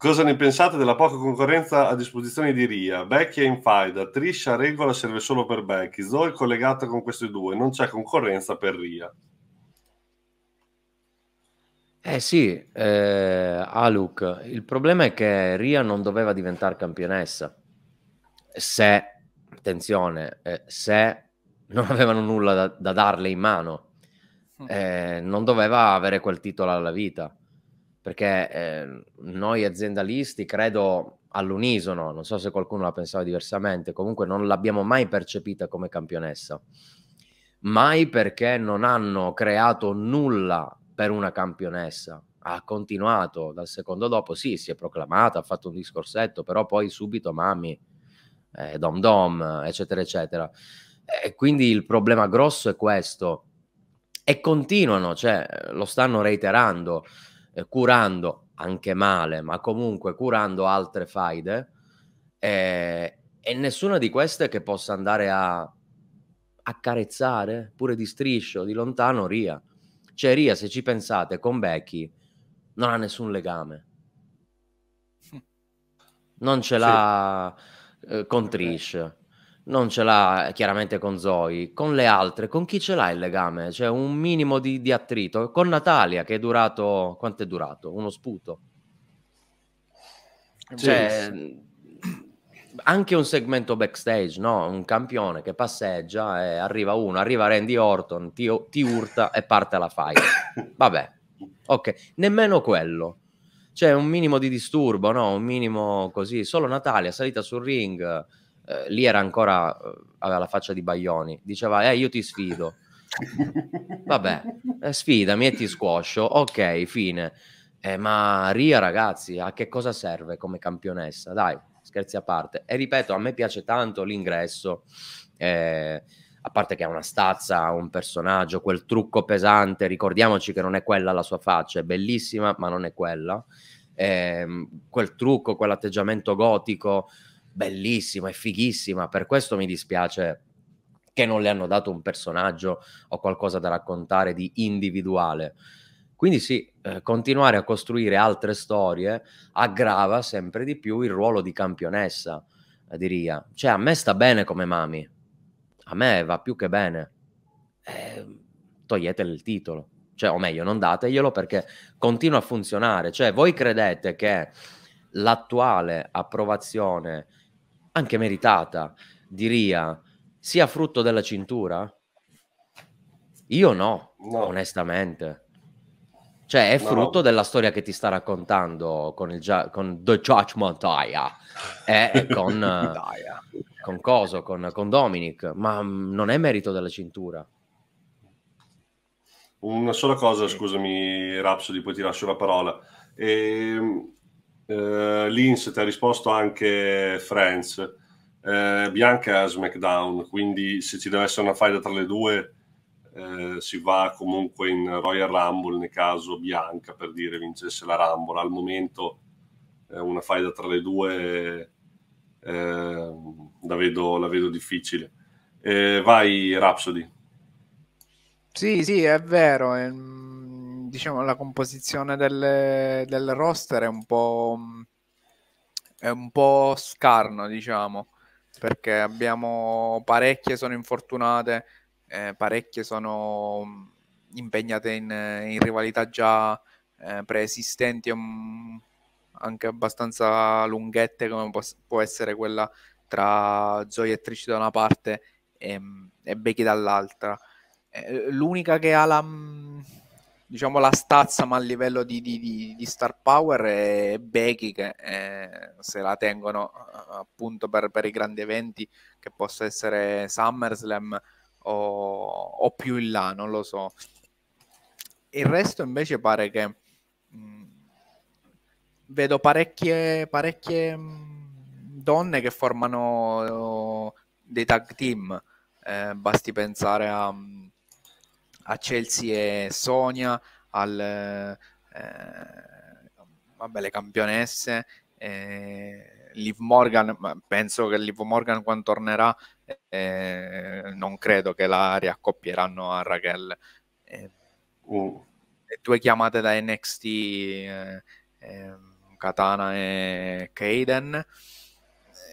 Cosa ne pensate della poca concorrenza a disposizione di Ria? Becchi è in faida, Trisha regola serve solo per Becchi, Zoe è collegata con questi due, non c'è concorrenza per Ria. Eh sì, eh, Aluk, il problema è che Ria non doveva diventare campionessa se, attenzione, eh, se non avevano nulla da, da darle in mano, mm. eh, non doveva avere quel titolo alla vita perché eh, noi aziendalisti credo all'unisono, non so se qualcuno la pensava diversamente, comunque non l'abbiamo mai percepita come campionessa, mai perché non hanno creato nulla per una campionessa, ha continuato dal secondo dopo, sì, si è proclamata, ha fatto un discorsetto, però poi subito mami, eh, dom dom, eccetera, eccetera. E quindi il problema grosso è questo. E continuano, cioè, lo stanno reiterando eh, curando anche male, ma comunque curando altre faide, eh, e nessuna di queste che possa andare a accarezzare pure di striscio, di lontano, Ria. Cioè, Ria, se ci pensate, con Becky non ha nessun legame. Non ce l'ha eh, con Trish non ce l'ha eh, chiaramente con Zoe, con le altre, con chi ce l'ha il legame? C'è cioè, un minimo di, di attrito, con Natalia che è durato, quanto è durato? Uno sputo. Cioè, anche un segmento backstage, no? Un campione che passeggia e eh, arriva uno, arriva Randy Orton, ti, ti urta e parte la fight. Vabbè, ok, nemmeno quello. C'è cioè, un minimo di disturbo, no? Un minimo così. Solo Natalia salita sul ring eh, lì era ancora, eh, aveva la faccia di Baglioni, diceva, eh io ti sfido, vabbè, eh, sfidami e ti squoscio, ok, fine. Eh, ma Ria ragazzi, a che cosa serve come campionessa? Dai, scherzi a parte. E ripeto, a me piace tanto l'ingresso, eh, a parte che è una stazza, un personaggio, quel trucco pesante, ricordiamoci che non è quella la sua faccia, è bellissima, ma non è quella. Eh, quel trucco, quell'atteggiamento gotico, bellissima, è fighissima, per questo mi dispiace che non le hanno dato un personaggio o qualcosa da raccontare di individuale. Quindi sì, eh, continuare a costruire altre storie aggrava sempre di più il ruolo di campionessa eh, di Ria. Cioè, a me sta bene come Mami, a me va più che bene. Eh, toglietele il titolo, cioè, o meglio, non dateglielo perché continua a funzionare. Cioè, voi credete che l'attuale approvazione anche meritata, di Ria sia frutto della cintura? Io no, no. onestamente. Cioè, è no. frutto della storia che ti sta raccontando con, il gia- con The Judgment Aya e, e con, eh, eh. con Coso, con, con Dominic, ma non è merito della cintura. Una sola cosa, scusami, Rhapsody, poi ti lascio la parola. Ehm, eh, Lins ti ha risposto anche Friends, eh, Bianca SmackDown, quindi se ci deve essere una faida tra le due eh, si va comunque in Royal Rumble nel caso Bianca per dire vincesse la Rumble. Al momento eh, una faida tra le due eh, la vedo, la, vedo, difficile. Eh, vai Rhapsody. Sì, sì, è vero. È diciamo, la composizione delle, del roster è un po', è un po scarno, diciamo, perché abbiamo parecchie sono infortunate, eh, parecchie sono impegnate in, in rivalità già eh, preesistenti, um, anche abbastanza lunghette, come può, può, essere quella tra Zoe e Trish da una parte e, e Becky dall'altra. Eh, l'unica che ha la diciamo la stazza ma a livello di, di, di star power e Becky che eh, se la tengono eh, appunto per, per, i grandi eventi che possa essere SummerSlam o, o, più in là non lo so il resto invece pare che mh, mm, vedo parecchie, parecchie mh, mm, donne che formano oh, dei tag team eh, basti pensare a mh, mm, a Chelsea e Sonia, al, eh, vabbè, le campionesse, eh, Liv Morgan, penso che Liv Morgan quando tornerà eh, non credo che la riaccoppieranno a Raquel. Eh, uh. Due chiamate da NXT, eh, eh, Katana e Kaden.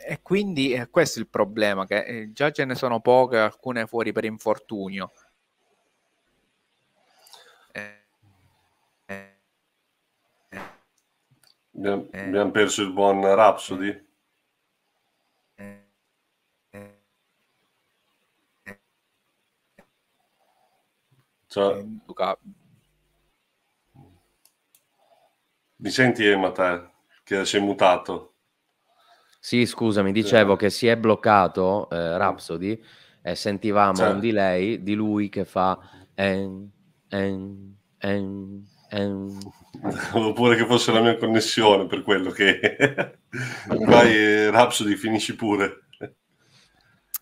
E quindi eh, questo è il problema, che eh, già ce ne sono poche, alcune fuori per infortunio. Abbiamo, eh. perso il buon Rhapsody. Ciao. Eh, Luca. Mi senti, Emma, eh, te, che sei mutato? Sì, scusa, mi dicevo che si è bloccato eh, Rhapsody e sentivamo certo. un delay di lui che fa en, en, en, Um... pure che fosse la mia connessione per quello che... Vai eh, Rhapsody, finisci pure.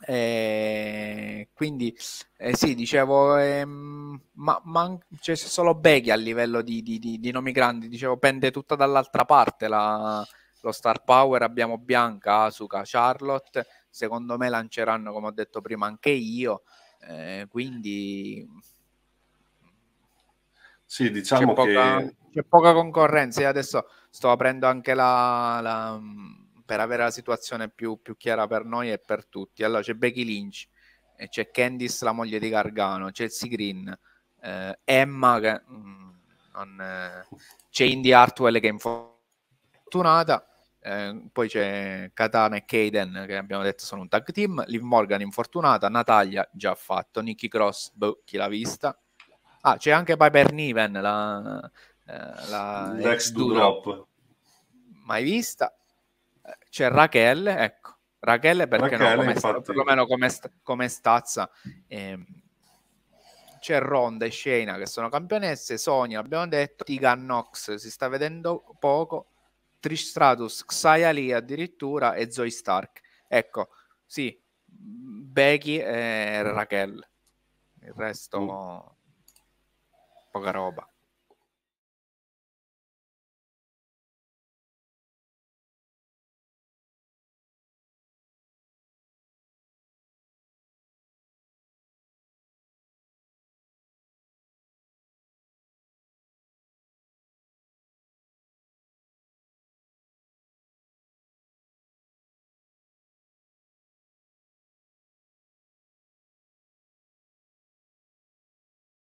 Eh, quindi eh, sì, dicevo, ehm, ma, ma c'è cioè, solo Beghi a livello di, di, di, di, nomi grandi, dicevo, pende tutta dall'altra parte la, lo star power, abbiamo Bianca, Asuka, Charlotte, secondo me lanceranno come ho detto prima anche io, eh, quindi sì, diciamo c'è poca, che... C'è poca concorrenza. Io adesso sto aprendo anche la, la per avere la situazione più, più, chiara per noi e per tutti. Allora c'è Becky Lynch, eh, c'è Candice, la moglie di Gargano, c'è Elsie Green, eh, Emma, che, mh, mm, non, eh, c'è Indy Hartwell che è infortunata, eh, poi c'è Katana e Kaden che abbiamo detto sono un tag team, Liv Morgan infortunata, Natalia già fatto, Nikki Cross, boh, chi l'ha vista, Ah, c'è anche Piper Niven, la, eh, la l'ex drop. Mai vista. Eh, c'è Raquel, ecco. Raquel perché Raquel, no, come sta, perlomeno come, come stazza. Eh, c'è Ronda e Shayna che sono campionesse, Sonia, abbiamo detto, Tegan Nox si sta vedendo poco, Trish Stratus, Xia Lee addirittura e Zoe Stark. Ecco, sì, Becky e Raquel. Il resto... Mm poca roba.